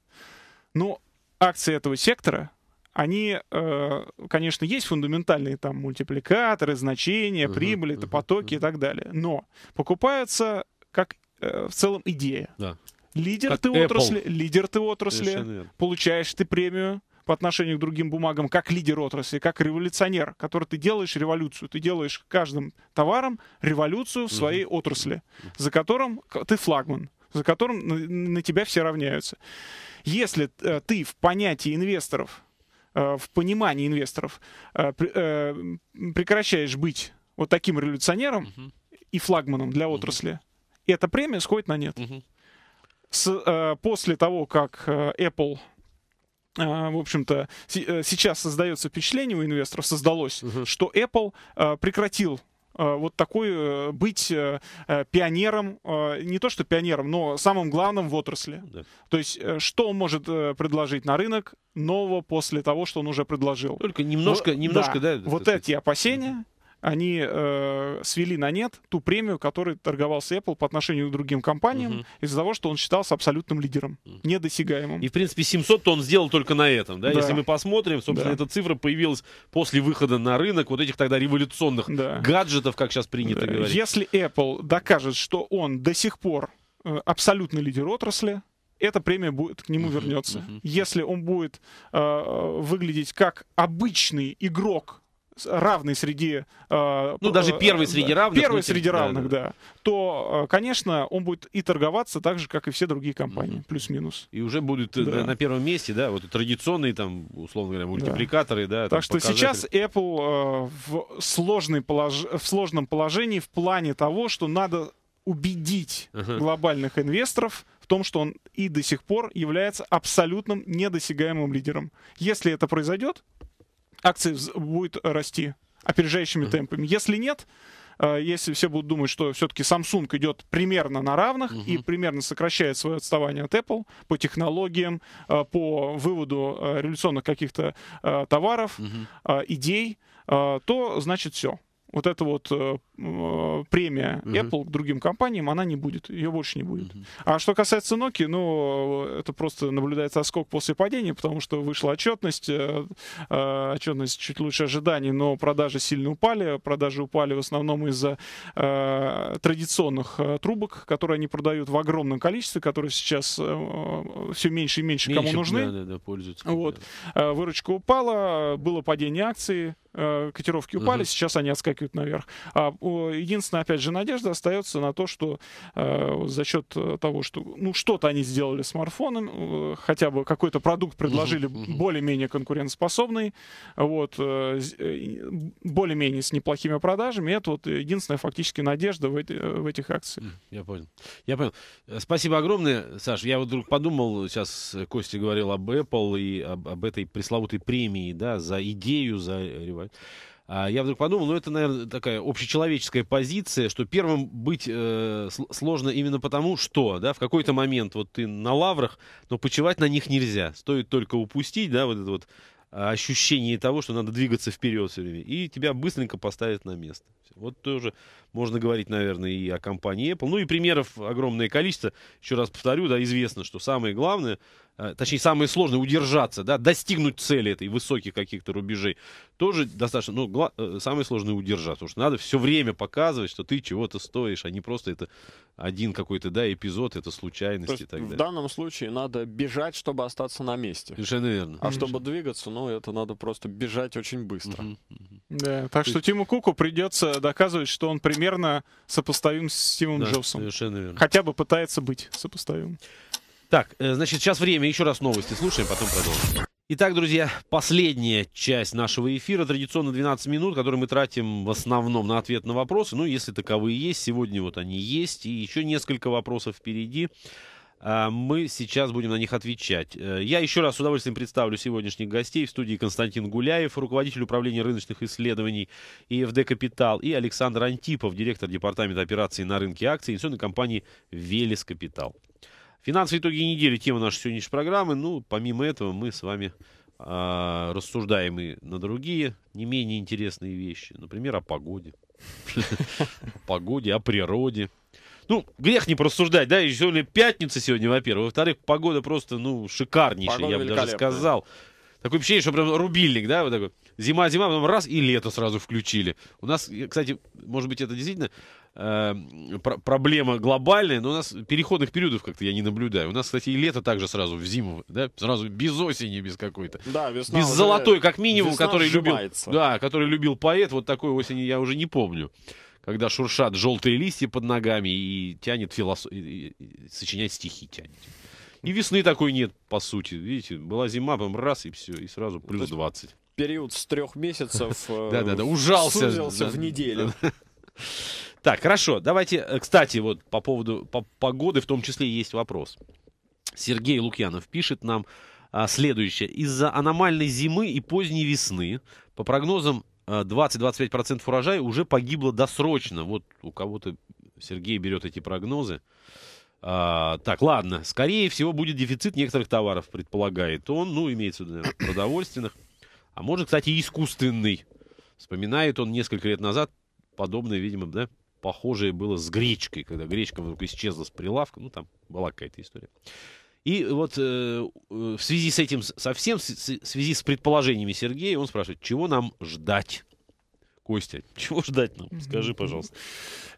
Но ну, акции этого сектора, они, э, конечно, есть фундаментальные там мультипликаторы, значения, прибыли, это потоки и так далее. Но покупается как э, в целом идея. Да. Лидер как ты Apple. отрасли, лидер ты отрасли, получаешь ты премию по отношению к другим бумагам, как лидер отрасли, как революционер, который ты делаешь революцию, ты делаешь каждым товаром революцию в своей mm-hmm. отрасли, за которым ты флагман за которым на тебя все равняются. Если э, ты в понятии инвесторов, э, в понимании инвесторов э, прекращаешь быть вот таким революционером и флагманом для отрасли, угу. эта премия сходит на нет. С, после того, как Apple в общем-то, сейчас создается впечатление у инвесторов, создалось, угу. что Apple прекратил Э, вот такой э, быть э, пионером, не то что пионером, но самым главным в отрасли. Да. То есть, что он может предложить на рынок нового после того, что он уже предложил? Только немножко, но, ну, немножко, да. да вот эти опасения они э, свели на нет ту премию, которой торговался Apple по отношению к другим компаниям угу. из-за того, что он считался абсолютным лидером, недосягаемым. И, в принципе, 700 то он сделал только на этом, да? да. Если мы посмотрим, собственно, да. эта цифра появилась после выхода на рынок вот этих тогда революционных да. гаджетов, как сейчас принято да. Э, говорить. Если Apple докажет, что он до сих пор э, абсолютный лидер отрасли, эта премия будет к нему вернется. Если он будет э, выглядеть как обычный игрок равный среди... Э, ну, даже э, первый среди равных. Первый ну, типа, среди равных, да, То, э, конечно, он будет и торговаться так же, как и все другие компании, плюс-минус. И уже будет на первом месте, да, вот традиционные там, условно говоря, мультипликаторы, да. так что сейчас Apple в, сложной полож... в сложном положении в плане того, что надо убедить глобальных инвесторов в том, что он и до сих пор является абсолютным недосягаемым лидером. Если это произойдет, акции будет расти опережающими mm-hmm. темпами. Если нет, э, если все будут думать, что все-таки Samsung идет примерно на равных угу. и примерно сокращает свое отставание от Apple по технологиям, э, по выводу э, революционных каких-то товаров, угу. идей, то значит все вот эта вот э, премия uh-huh. Apple к другим компаниям, она не будет, ее больше не будет. Uh-huh. А что касается Nokia, ну, э, это просто наблюдается отскок после падения, потому что вышла отчетность, э, э, отчетность чуть лучше ожиданий, но продажи сильно упали, продажи упали в основном из-за э, традиционных э, трубок, которые они продают в огромном количестве, которые сейчас э, э все меньше и меньше, меньше кому нужны. Да, да, да, пользуются. Вот. Да. Выручка упала, было падение акций, Э, котировки упали, угу. сейчас они отскакивают наверх. А единственная, опять же, надежда остается на то, что э, за счет э, того, что ну что-то они сделали с смартфоном, э, хотя бы какой-то продукт предложили угу. более-менее конкурентоспособный, вот, э, э более-менее с неплохими продажами, это вот единственная фактически надежда в, эти, в этих акциях. Я понял. Я понял. Спасибо огромное, Саш. Я вот вдруг подумал, сейчас Костя говорил об Apple и об, об этой пресловутой премии, да, за идею, за революцию бывает. А я вдруг подумал, ну это, наверное, такая общечеловеческая позиция, что первым быть э, сложно именно потому, что, да, в какой-то момент вот ты на лаврах, но почивать на них нельзя. Стоит только упустить, да, вот это вот а, ощущение того, что надо двигаться вперед все время. И тебя быстренько поставят на место. Вот тоже можно говорить, наверное, и о компании Apple. Ну и примеров огромное количество. Еще раз повторю, да, известно, что самое главное Э, точнее, самое сложное, удержаться, да, достигнуть цели этой, высоких каких-то рубежей, тоже достаточно, ну, гла- э, самое сложное удержаться, потому что надо все время показывать, что ты чего-то стоишь, а не просто это один какой-то, да, эпизод, это случайность и так в далее. В данном случае надо бежать, чтобы остаться на месте. Совершенно верно. А mm-hmm. чтобы двигаться, ну, это надо просто бежать очень быстро. Mm-hmm. Mm-hmm. Да, так что Тиму Куку придется доказывать, что он примерно сопоставим с Стивом да, Джобсом. Совершенно верно. Хотя бы пытается быть сопоставим. Так, э, значит, сейчас время, еще раз новости слушаем, потом продолжим. Итак, друзья, последняя часть нашего эфира, традиционно 12 минут, которые мы тратим в основном на ответ на вопросы. Ну, если таковые есть, сегодня вот они есть, и еще несколько вопросов впереди. А, мы сейчас будем на них отвечать. Э, я еще раз с удовольствием представлю сегодняшних гостей. В студии Константин Гуляев, руководитель управления рыночных исследований ИФД «Капитал», и Александр Антипов, директор департамента операций на рынке акций инвестиционной компании «Велес Капитал». Финансовые итоги недели, тема нашей сегодняшней программы. Ну, помимо этого, мы с вами э, рассуждаем и на другие, не менее интересные вещи. Например, о погоде. О погоде, о природе. Ну, грех не просуждать, да, еще ли пятница сегодня, во-первых. Во-вторых, погода просто, ну, шикарнейшая, я бы даже сказал. Такое ощущение, что прям рубильник, да, вот такой зима, зима, потом раз и лето сразу включили. У нас, кстати, может быть, это действительно э, пр проблема глобальная, но у нас переходных периодов как-то я не наблюдаю. У нас, кстати, и лето также сразу в зиму, да, сразу без осени, без какой-то. Да, весна. Без золотой, как минимум, который любил. Да, который любил поэт, вот такой осени я уже не помню когда шуршат желтые листья под ногами и тянет филосо... и, и, и, сочинять стихи тянет. И весны такой нет, по сути. Видите, была зима, потом раз, и все, и сразу плюс 20 период с трех месяцев Да-да-да, э, ужался. сузился в неделю. Так, хорошо, давайте, э, кстати, вот по поводу погоды в том числе есть вопрос. Сергей Лукьянов пишет нам а, следующее. Из-за аномальной зимы и поздней весны, по прогнозам, 20-25% э, урожая уже погибло досрочно. Вот у кого-то Сергей берет эти прогнозы. А, так, ладно. Скорее всего, будет дефицит некоторых товаров, предполагает он. Ну, имеется в виду, наверное, продовольственных. А может, кстати, искусственный. Вспоминает он несколько лет назад подобное, видимо, да, похожее было с гречкой, когда гречка вдруг исчезла с прилавка. Ну, там была какая-то история. И вот э, э в связи с этим совсем, в связи с предположениями Сергея, он спрашивает, чего нам ждать? Костя, чего ждать нам? Скажи, пожалуйста.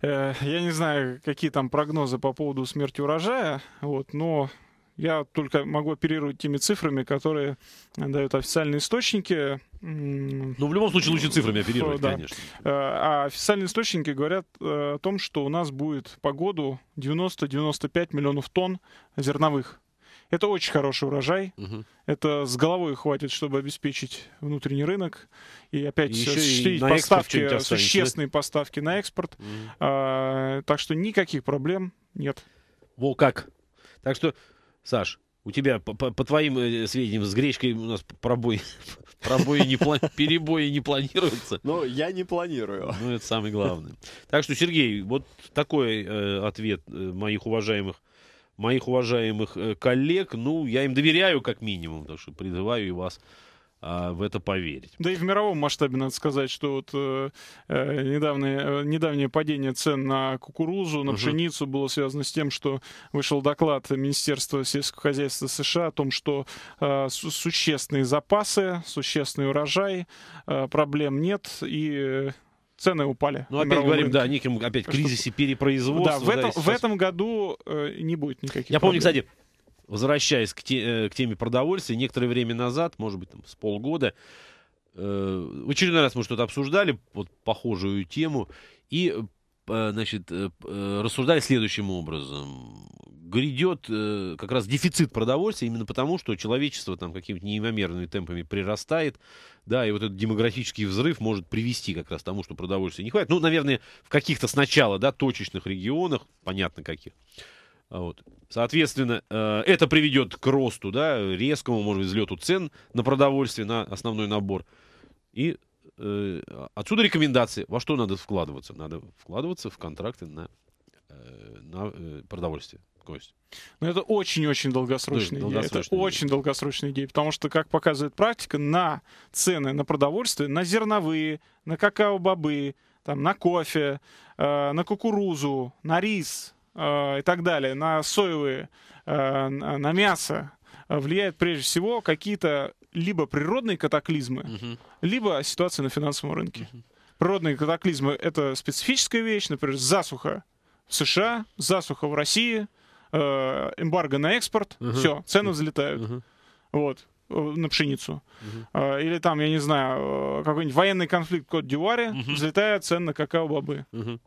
Э, я не знаю, какие там прогнозы по поводу смерти урожая, вот, но я только могу оперировать теми цифрами, которые дают официальные источники. Ну, в любом случае, лучше цифрами оперировать, да. конечно. Э, а официальные источники говорят э, о том, что у нас будет по году 90-95 миллионов тонн зерновых. Это очень хороший урожай. Угу. Это с головой хватит, чтобы обеспечить внутренний рынок. И опять существуют поставки, существенные да? поставки на экспорт. Угу. А, так что никаких проблем нет. Во как. Так что Саш, у тебя, по, по, твоим э, сведениям, с гречкой у нас пробой, пробои не плани... перебои не планируются. Ну, я не планирую. Ну, это самое главное. Так что, Сергей, вот такой э, ответ э, моих уважаемых моих уважаемых э, коллег. Ну, я им доверяю как минимум, так что призываю и вас а, в это поверить. Да и в мировом масштабе надо сказать, что вот э, э недавнее, э, недавнее падение цен на кукурузу, на угу. пшеницу было связано с тем, что вышел доклад Министерства сельского хозяйства США о том, что э, существенные запасы, существенный урожай, э, проблем нет и цены упали. Ну, опять говорим, рынке. да, о неким опять кризисе перепроизводства. Да, в этом, да, сейчас... в этом году э, не будет никаких Я проблем. помню, кстати, возвращаясь к, те, э, к теме продовольствия, некоторое время назад, может быть, там, с полгода, э, очередной раз мы что-то обсуждали, вот похожую тему, и э, э, значит, рассуждали следующим образом. Грядет как раз дефицит продовольствия именно потому, что человечество там какими-то неимомерными темпами прирастает, да, и вот этот демографический взрыв может привести как раз к тому, что продовольствия не хватит. Ну, наверное, в каких-то сначала, да, точечных регионах, понятно каких. А вот. Соответственно, э, это приведет к росту, да, резкому, может быть, взлету цен на продовольствие, на основной набор. И э, отсюда рекомендации. Во что надо вкладываться? Надо вкладываться в контракты на, э, на э, продовольствие. Кость. Но ну, это очень-очень долгосрочная да, идея. это идея. очень долгосрочная идея, потому что, как показывает практика, на цены на продовольствие, на зерновые, на какао-бобы, там, на кофе, э, на кукурузу, на рис, Э, и так далее, на соевые, э, на мясо э, влияет прежде всего какие-то либо природные катаклизмы, либо ситуация на финансовом рынке. Природные катаклизмы это специфическая вещь, например, засуха в США, засуха в России, эмбарго на экспорт, все, цены взлетают. Вот на пшеницу. Uh-huh. Или там, я не знаю, какой-нибудь военный конфликт в Кот-Дивуаре, uh-huh. взлетает цены на какао-бобы. Uh-huh.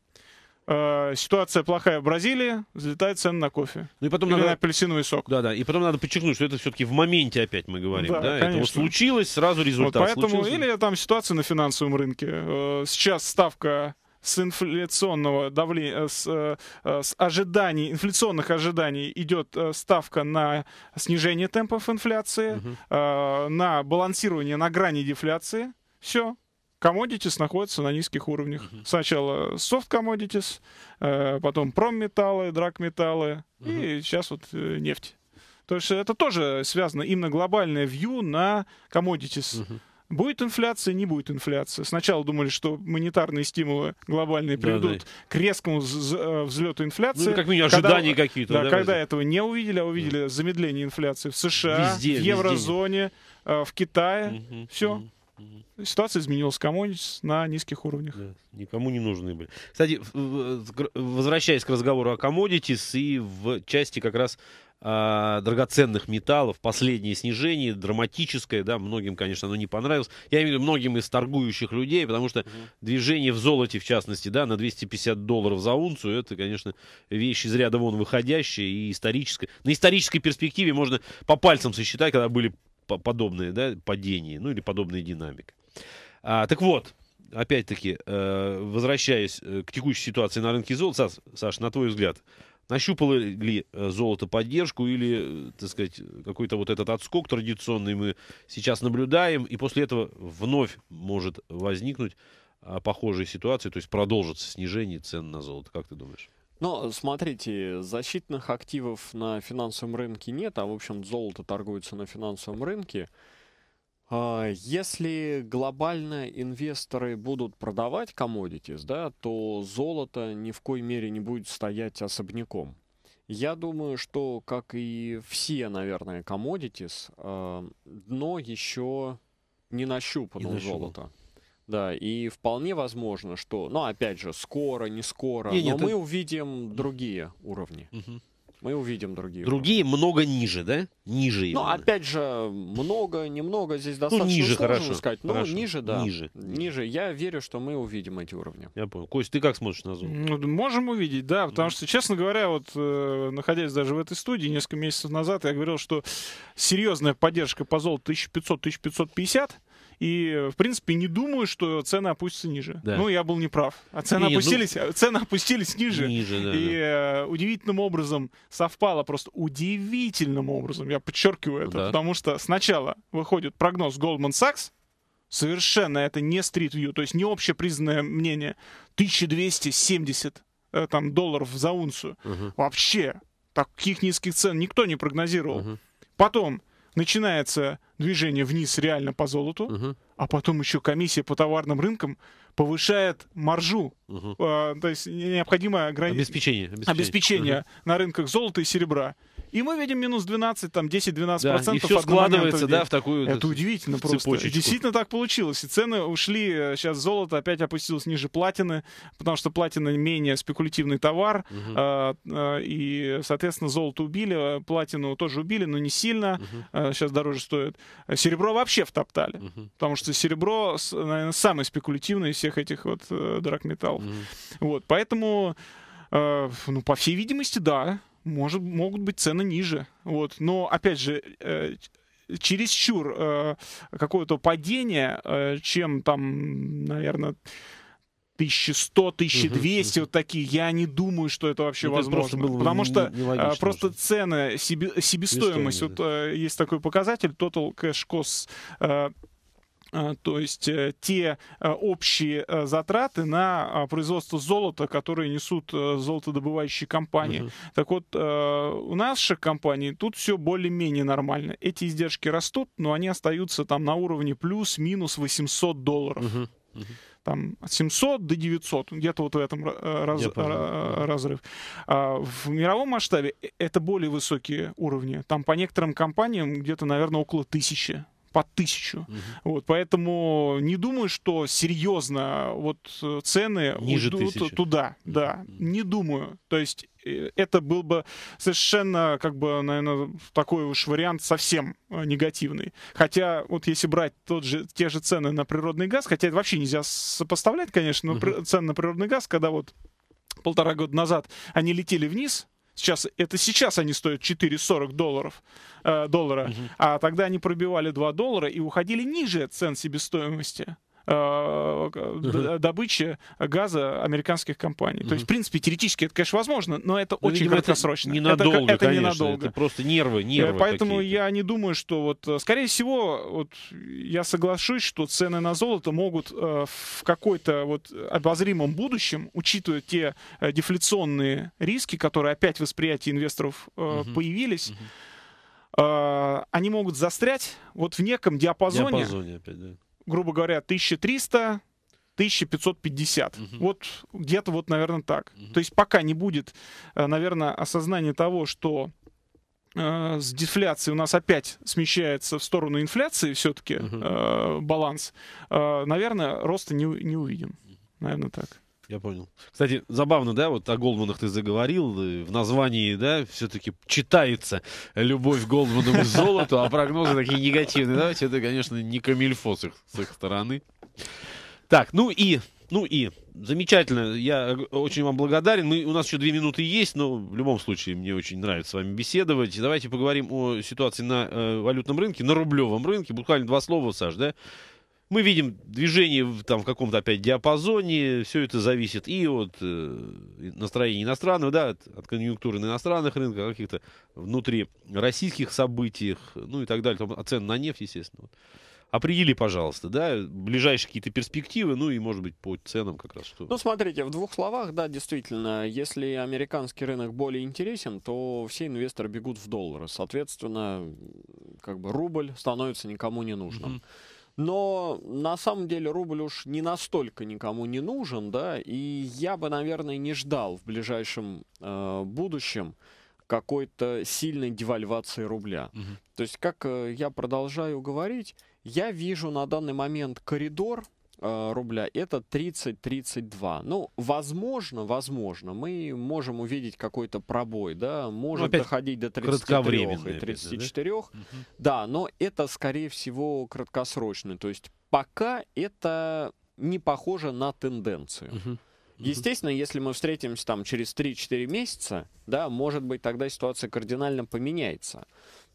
Э, ситуация плохая в Бразилии, взлетает цены на кофе. Ну и потом Или надо... на апельсиновый сок. Да, да. И потом надо подчеркнуть, что это все-таки в моменте опять мы говорим. Да, да? Это вот случилось, сразу результат. Вот поэтому, случилось... или там ситуация на финансовом рынке. Э, сейчас ставка с инфляционного давления, э, с, с ожиданий, инфляционных ожиданий идет ставка на снижение темпов инфляции, угу. на балансирование на грани дефляции. Все, commodities находятся на низких уровнях. Uh-huh. Сначала soft commodities, э, потом промметаллы, драгметаллы uh-huh. и сейчас вот э, нефть. То есть это тоже связано именно глобальное вью на commodities. Uh-huh. Будет инфляция, не будет инфляции. Сначала думали, что монетарные стимулы глобальные приведут да, да. к резкому э, взлету ну, инфляции. Ну, как минимум, ожидания какие-то. Да, когда этого не увидели, а увидели да. замедление инфляции в США, везде, в еврозоне, везде. в Китае. Угу, Все. Угу. Угу. Ситуация изменилась. Кому на низких уровнях. Да, никому не нужны были. Кстати, возвращаясь к разговору о commodities и в части как раз а, драгоценных металлов, последнее снижение, драматическое, да, многим, конечно, оно не понравилось. Я имею в виду многим из торгующих людей, потому что mm движение в золоте, в частности, да, на 250 долларов за унцию, это, конечно, вещь из ряда вон выходящая и историческая. На исторической перспективе можно по пальцам сосчитать, когда были подобные да, падения, ну или подобная динамика. А, так вот, опять-таки, э, возвращаясь э, к текущей ситуации на рынке золота, Саш, на твой взгляд, нащупало ли золото поддержку или, так сказать, какой-то вот этот отскок традиционный мы сейчас наблюдаем, и после этого вновь может возникнуть а, похожая ситуация, то есть продолжится снижение цен на золото, как ты думаешь? Но смотрите, защитных активов на финансовом рынке нет, а в общем золото торгуется на финансовом рынке. А, если глобально инвесторы будут продавать commodities, да, то золото ни в коей мере не будет стоять особняком. Я думаю, что, как и все, наверное, commodities, а, дно еще не нащупано золота. золото. Да, и вполне возможно, что, ну, опять же, скоро, не скоро, не, но нет, мы это... увидим другие уровни. Угу. Мы увидим другие. Другие уровни. много ниже, да? Ниже. Ну, опять же, много, немного здесь ну, достаточно ну, ниже, сложно хорошо, сказать. Ну, хорошо. ниже, да. Ниже. Ниже. Я верю, что мы увидим эти уровни. Я понял. Кость, ты как смотришь на зону? Ну, можем увидеть, да, потому что, честно говоря, вот э, находясь даже в этой студии несколько месяцев назад, я говорил, что серьезная поддержка по золоту 1500-1550 и, э, в принципе, не думаю, что цены опустятся ниже. Да. Ну, я был неправ. А цены, не, ну опустились, ну... цены опустились ниже. ниже да, и да. Э, удивительным образом совпало, просто удивительным образом, я подчеркиваю это, да. потому что сначала выходит прогноз Goldman Sachs, совершенно это не Street View, то есть не общепризнанное мнение, 1270 э, там, долларов за унцию. Угу. Вообще, таких низких цен никто не прогнозировал. Угу. Потом начинается движение вниз реально по золоту, угу. а потом еще комиссия по товарным рынкам повышает маржу Угу. то есть необходимо ограничить обеспечение, обеспечение. обеспечение угу. на рынках золота и серебра. И мы видим минус 12, там 10-12% да, процентов. все складывается, да, в такую Это удивительно просто. Цепочечку. Действительно так получилось. И цены ушли, э, сейчас золото опять опустилось ниже платины, потому что платина менее спекулятивный товар. Угу. а, и, соответственно, золото убили, э, платину тоже убили, но не сильно. Угу. А, сейчас дороже стоит. Серебро вообще втоптали. Угу. Потому что серебро, наверное, самый спекулятивный из всех этих вот драгметаллов сериалов. Mm-hmm. Вот, поэтому, э, ну, по всей видимости, да, может, могут быть цены ниже. Вот, но, опять же, э, чересчур э, какое-то падение, э, чем там, наверное... 1100, 1200, угу, вот такие. Я не думаю, что это вообще ну, это возможно. Просто потому не, что нелогично, э, просто уже. цены, себе, себестоимость, вот да. Э, есть такой показатель, total cash cost э, а, то есть э, те э, общие э, затраты на производство золота, которые несут золотодобывающие компании. Угу. Так вот, у наших компаний тут все более-менее нормально. Эти издержки растут, но они остаются там на уровне плюс-минус 800 долларов. Угу. Угу. Там от 700 до 900, где-то вот в этом раз, разрыв. А в мировом масштабе это более высокие уровни. Там по некоторым компаниям где-то, наверное, около тысячи по тысячу. Угу. Вот, поэтому не думаю, что серьезно вот э, цены Ниже уйдут тысячи. туда. Да, угу. не думаю. То есть э, это был бы совершенно, как бы, наверное, такой уж вариант совсем э, негативный. Хотя, вот если брать тот же, те же цены на природный газ, хотя это вообще нельзя сопоставлять, конечно, но угу. цены на природный газ, когда вот полтора года назад они летели вниз, Сейчас, это сейчас они стоят 4,40 долларов, э, доллара, угу. а тогда они пробивали 2 доллара и уходили ниже цен себестоимости. Э, добычи газа американских компаний. То есть, в принципе, теоретически это, конечно, возможно, но это ну, очень краткосрочно. Это ненадолго, это, конечно. Это просто нервы, нервы э, Поэтому я не думаю, что вот... Э, скорее всего, вот я соглашусь, что цены на золото могут в какой-то вот обозримом будущем, учитывая те дефляционные риски, которые опять в восприятии инвесторов появились, они могут застрять вот в неком диапазоне, диапазоне опять, да грубо говоря, 1300, 1550. Угу. Вот где-то вот, наверное, так. Угу. То есть пока не будет, э, наверное, осознания того, что э, с дефляцией у нас опять смещается в сторону инфляции все-таки угу. э, баланс, э, наверное, роста не, не увидим. Наверное, так. Я понял. Кстати, забавно, да, вот о Голдманах ты заговорил. Э, в названии, да, все-таки читается любовь Голдмана к золоту, а прогнозы такие негативные. Давайте это, конечно, не камильфо с их, с их стороны. Так, ну и ну и замечательно, я очень вам благодарен. Мы, у нас еще две минуты есть, но в любом случае мне очень нравится с вами беседовать. Давайте поговорим о ситуации на э, валютном рынке, на рублевом рынке. Буквально два слова, Саш, да? Мы видим движение в, там, в каком-то опять диапазоне, все это зависит и от э, настроения иностранных, да, от, от конъюнктуры на иностранных рынках, каких-то внутри российских событиях, ну и так далее, там, цен на нефть, естественно. Вот. Определи, пожалуйста, да, ближайшие какие-то перспективы, ну и, может быть, по ценам как раз Ну, смотрите, в двух словах, да, действительно, если американский рынок более интересен, то все инвесторы бегут в доллары. Соответственно, как бы рубль становится никому не нужным. Mm-hmm. Но на самом деле рубль уж не настолько никому не нужен, да, и я бы, наверное, не ждал в ближайшем э, будущем какой-то сильной девальвации рубля. Угу. То есть, как э, я продолжаю говорить, я вижу на данный момент коридор Э, рубля, это 30-32. Ну, возможно, возможно, мы можем увидеть какой-то пробой, да, может ну, доходить до 33 и 34. Это, да? да, но это, скорее всего, краткосрочный То есть пока это не похоже на тенденцию. Угу. Естественно, если мы встретимся там через 3-4 месяца, да, может быть, тогда ситуация кардинально поменяется.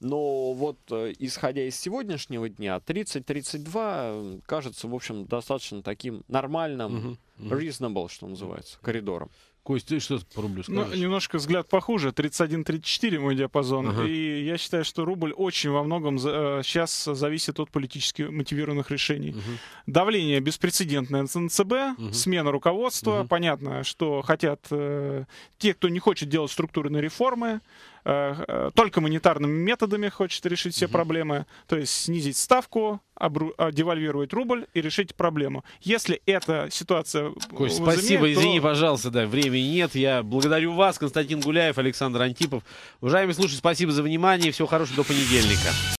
Но вот э, исходя из сегодняшнего дня, 30-32 э, кажется, в общем, достаточно таким нормальным, угу, reasonable, что называется, коридором. Кость, ты что по рублю ну, скажешь? Ну, немножко взгляд похуже. 31-34 мой диапазон. Ага. И я считаю, что рубль очень во многом за, сейчас э, зависит от политически мотивированных решений. Угу. Давление беспрецедентное на ЦБ, угу. смена руководства. Угу. Понятно, что хотят э, те, кто не хочет делать структурные реформы, Э, э, только монетарными методами хочет решить все угу. проблемы, то есть снизить ставку, обру... А, девальвировать рубль и решить проблему. Если эта ситуация... Кость, спасибо, то... извини, пожалуйста, да, времени нет. Я благодарю вас, Константин Гуляев, Александр Антипов. Уважаемые слушатели, спасибо за внимание. Всего хорошего до понедельника.